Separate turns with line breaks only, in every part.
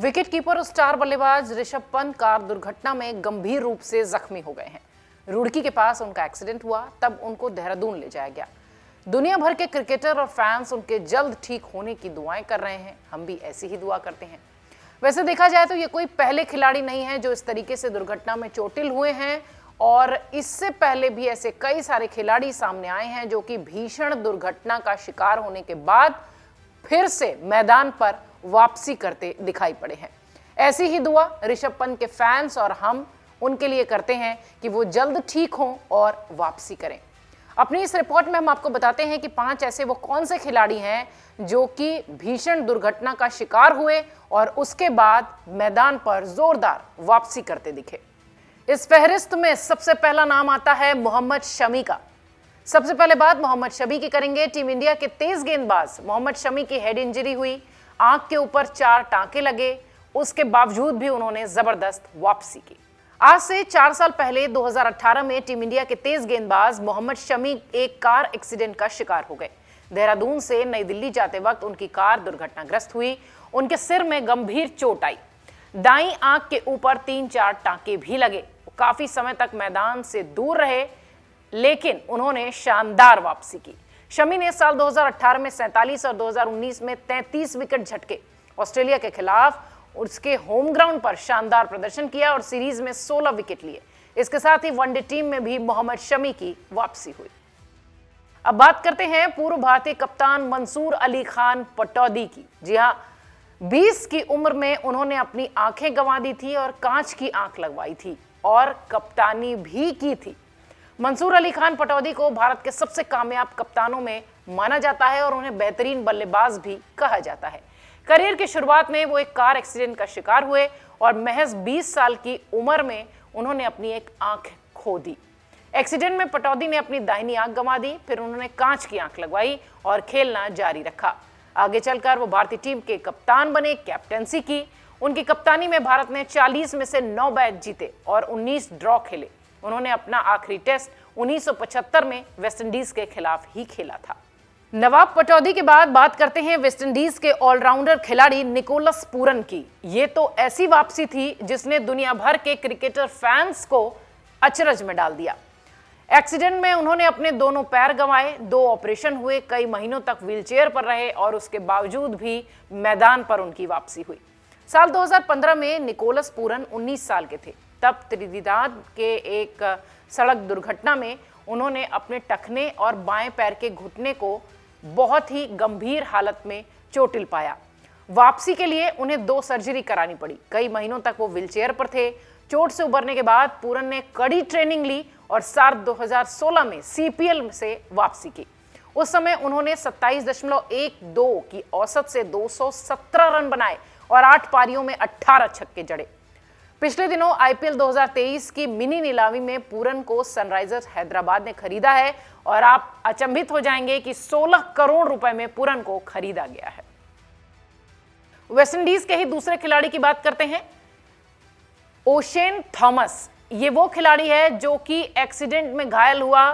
wicketkeeper और star बल्लेबाज Rishabh Pant car दुर्घटना में गंभीर रूप से जख्मी हो गए हैं रुड़की के पास उनका एक्सीडेंट हुआ तब उनको देहरादून ले जाया गया दुनिया भर के क्रिकेटर और फैंस उनके जल्द ठीक होने की दुआएं कर रहे हैं हम भी ऐसी ही दुआ करते हैं वैसे देखा जाए तो ये कोई पहले खिलाड़ी नहीं है जो इस तरीके से दुर्घटना में चोटिल हुए हैं और इससे पहले भी ऐसे कई सारे खिलाड़ी सामने आए हैं जो कि भीषण दुर्घटना का शिकार होने के बाद फिर से मैदान पर वापसी करते दिखाई पड़े हैं ऐसी ही दुआ ऋषभ पंत के फैंस और हम उनके लिए करते हैं कि वो जल्द ठीक हों और वापसी करें अपनी इस रिपोर्ट में हम आपको बताते हैं कि पांच ऐसे वो कौन से खिलाड़ी हैं जो कि भीषण दुर्घटना का शिकार हुए और उसके बाद मैदान पर जोरदार वापसी करते दिखे इस फहरिस्त में सबसे पहला नाम आता है मोहम्मद शमी का सबसे पहले बात मोहम्मद शमी की करेंगे टीम इंडिया के तेज गेंदबाज मोहम्मद शमी की हेड इंजरी हुई आंख के ऊपर चार टांके लगे उसके बावजूद भी उन्होंने जबरदस्त वापसी की आज से चार साल पहले 2018 में टीम इंडिया के तेज गेंदबाज मोहम्मद शमी एक कार एक्सीडेंट का शिकार हो गए देहरादून से नई दिल्ली जाते वक्त उनकी कार दुर्घटनाग्रस्त हुई उनके सिर में गंभीर चोट आई दाई आंख के ऊपर तीन चार टांके भी लगे काफी समय तक मैदान से दूर रहे लेकिन उन्होंने शानदार वापसी की शमी ने साल 2018 में 47 और 2019 में 33 विकेट झटके ऑस्ट्रेलिया के खिलाफ उसके होम ग्राउंड पर शानदार प्रदर्शन किया और सीरीज में 16 विकेट लिए इसके साथ ही वनडे टीम में भी मोहम्मद शमी की वापसी हुई अब बात करते हैं पूर्व भारतीय कप्तान मंसूर अली खान पटौदी की जी हाँ बीस की उम्र में उन्होंने अपनी आंखें गंवा दी थी और कांच की आंख लगवाई थी और कप्तानी भी की थी मंसूर अली खान पटौदी को भारत के सबसे कामयाब कप्तानों में माना जाता है और उन्हें बेहतरीन बल्लेबाज भी कहा जाता है करियर की शुरुआत में वो एक कार एक्सीडेंट का शिकार हुए और महज 20 साल की उम्र में उन्होंने अपनी एक आंख खो दी एक्सीडेंट में पटौदी ने अपनी दाहिनी आंख गंवा दी फिर उन्होंने कांच की आंख लगवाई और खेलना जारी रखा आगे चलकर वो भारतीय टीम के कप्तान बने कैप्टेंसी की उनकी कप्तानी में भारत ने 40 में से 9 बैच जीते और 19 ड्रॉ खेले उन्होंने अपना आखिरी टेस्ट 1975 में वेस्टइंडीज के खिलाफ ही खेला था नवाब पटौदी के बाद बात करते हैं वेस्टइंडीज के ऑलराउंडर खिलाड़ी निकोलस पूरन की ये तो ऐसी वापसी थी जिसने दुनिया भर के क्रिकेटर फैंस को अचरज में डाल दिया एक्सीडेंट में उन्होंने अपने दोनों पैर गंवाए दो ऑपरेशन हुए कई महीनों तक व्हीलचेयर पर रहे और उसके बावजूद भी मैदान पर उनकी वापसी हुई साल 2015 में निकोलस पूरन 19 साल के थे तब त्रिदिदाद के एक सड़क दुर्घटना में उन्होंने अपने टखने और बाएं पैर के घुटने को बहुत ही गंभीर हालत में चोटिल पाया वापसी के लिए उन्हें दो सर्जरी करानी पड़ी कई महीनों तक वो व्हीलचेयर पर थे चोट से उबरने के बाद पूरन ने कड़ी ट्रेनिंग ली और साल 2016 में सीपीएल से वापसी की उस समय उन्होंने 27.12 की औसत से 217 रन बनाए और आठ पारियों में 18 छक्के जड़े पिछले दिनों आईपीएल 2023 की मिनी नीलामी में पूरन को सनराइजर्स हैदराबाद ने खरीदा है और आप अचंभित हो जाएंगे कि 16 करोड़ रुपए में पूरन को खरीदा गया है वेस्टइंडीज के ही दूसरे खिलाड़ी की बात करते हैं ओशेन थॉमस ये वो खिलाड़ी है जो कि एक्सीडेंट में घायल हुआ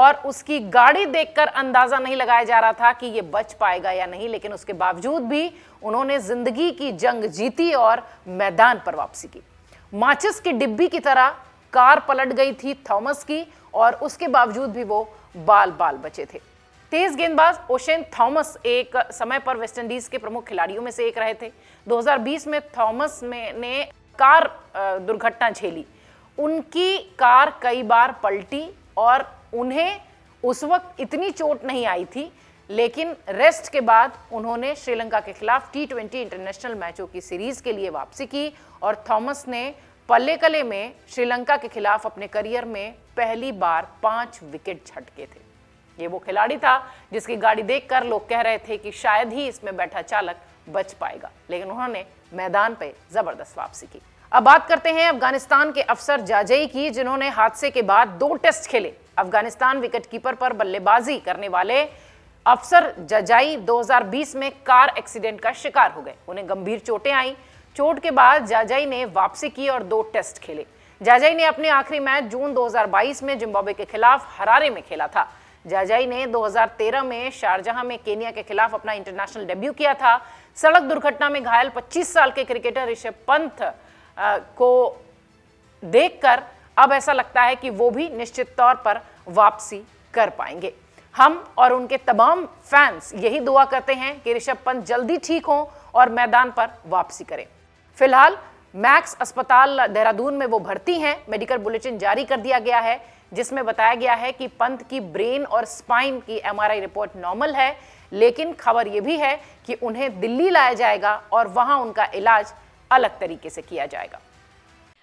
और उसकी गाड़ी देखकर अंदाजा नहीं लगाया जा रहा था कि ये बच पाएगा या नहीं लेकिन उसके बावजूद भी उन्होंने जिंदगी की जंग जीती और मैदान पर वापसी की माचिस की डिब्बी की तरह कार पलट गई थी थॉमस की और उसके बावजूद भी वो बाल बाल बचे थे तेज गेंदबाज ओशेन थॉमस एक समय पर वेस्टइंडीज के प्रमुख खिलाड़ियों में से एक रहे थे 2020 में थॉमस में ने कार दुर्घटना झेली उनकी कार कई बार पलटी और उन्हें उस वक्त इतनी चोट नहीं आई थी लेकिन रेस्ट के बाद उन्होंने श्रीलंका के खिलाफ टी ट्वेंटी इंटरनेशनल मैचों की सीरीज के लिए वापसी की और थॉमस ने पल्ले कले में श्रीलंका के खिलाफ अपने करियर में पहली बार पांच विकेट झटके थे ये वो खिलाड़ी था जिसकी गाड़ी देखकर लोग कह रहे थे कि शायद ही इसमें बैठा चालक बच पाएगा लेकिन उन्होंने मैदान पर जबरदस्त वापसी की अब बात करते हैं अफगानिस्तान के अफसर जाजई की जिन्होंने हादसे के बाद दो टेस्ट खेले अफगानिस्तान विकेटकीपर पर बल्लेबाजी करने वाले अफसर जजाई 2020 में कार एक्सीडेंट का शिकार हो गए उन्हें गंभीर चोटें आई चोट के बाद जाजाई ने वापसी की और दो टेस्ट खेले जाजाई ने अपने आखिरी मैच जून 2022 में जिम्बाब्वे के खिलाफ हरारे में खेला था जाजाई ने 2013 में शारजहां में केनिया के खिलाफ अपना इंटरनेशनल डेब्यू किया था सड़क दुर्घटना में घायल 25 साल के क्रिकेटर ऋषभ पंत को देखकर अब ऐसा लगता है कि वो भी निश्चित तौर पर वापसी कर पाएंगे हम और उनके तमाम फैंस यही दुआ करते हैं कि ऋषभ पंत जल्दी ठीक हों और मैदान पर वापसी करें फिलहाल मैक्स अस्पताल देहरादून में वो भर्ती हैं मेडिकल बुलेटिन जारी कर दिया गया है जिसमें बताया गया है कि पंत की ब्रेन और स्पाइन की एमआरआई रिपोर्ट नॉर्मल है लेकिन खबर ये भी है कि उन्हें दिल्ली लाया जाएगा और वहाँ उनका इलाज अलग तरीके से किया जाएगा